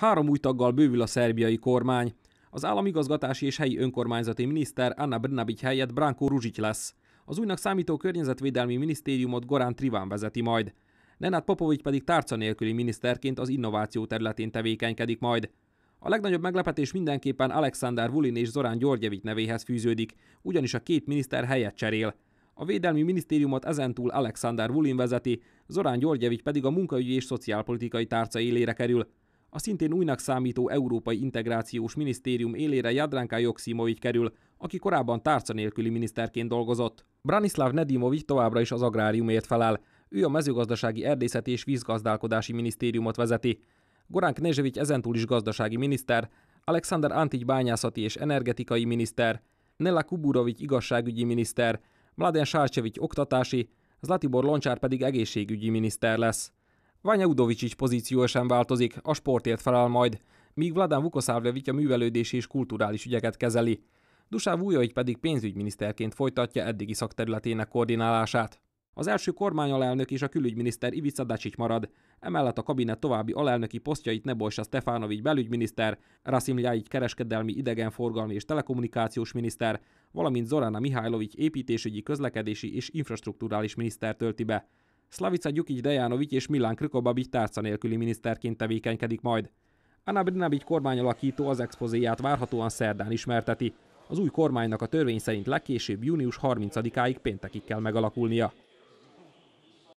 Három új taggal bővül a szerbiai kormány. Az államigazgatási és helyi önkormányzati miniszter Anna Brnabic helyett Branko Ruzsic lesz. Az újnak számító környezetvédelmi minisztériumot Gorán Triván vezeti majd. Nenát Popovic pedig tárca nélküli miniszterként az innováció területén tevékenykedik majd. A legnagyobb meglepetés mindenképpen Alexander Vulin és Zorán Györgyevic nevéhez fűződik, ugyanis a két miniszter helyet cserél. A Védelmi Minisztériumot ezentúl Alexander Vulin vezeti, Zorán Györgyevic pedig a munkaügyi és szociálpolitikai tárca élére kerül. A szintén újnak számító Európai Integrációs Minisztérium élére Jadranka Joksimovic kerül, aki korábban tárca nélküli miniszterként dolgozott. Branislav Nedimovic továbbra is az agráriumért felel. Ő a mezőgazdasági erdészeti és vízgazdálkodási minisztériumot vezeti. Goránk Nezsevic ezentúl is gazdasági miniszter, Alexander Antic bányászati és energetikai miniszter, Nella Kuburovic igazságügyi miniszter, Mladen Sárcsevic oktatási, Zlatibor Loncsár pedig egészségügyi miniszter lesz. Vanya Udovicsics pozíció sem változik, a sportért felel majd, míg Vladán Vukoszávlevic a művelődési és kulturális ügyeket kezeli. Dusá Vujovic pedig pénzügyminiszterként folytatja eddigi szakterületének koordinálását. Az első kormányalelnök és a külügyminiszter Ivica Dacsics marad, emellett a kabinet további alelnöki posztjait Nebojsa Stefánovics belügyminiszter, Rasim Ljájic kereskedelmi, idegenforgalmi és telekommunikációs miniszter, valamint Zorana Mihajlovics építésügyi, közlekedési és infrastruktúrális miniszter tölti be. Slavica Gyukic Dejanovic és Milán Krikobabic tárca nélküli miniszterként tevékenykedik majd. Anna Brnabic kormányalakító az expozéját várhatóan szerdán ismerteti. Az új kormánynak a törvény szerint legkésőbb június 30-áig péntekig kell megalakulnia.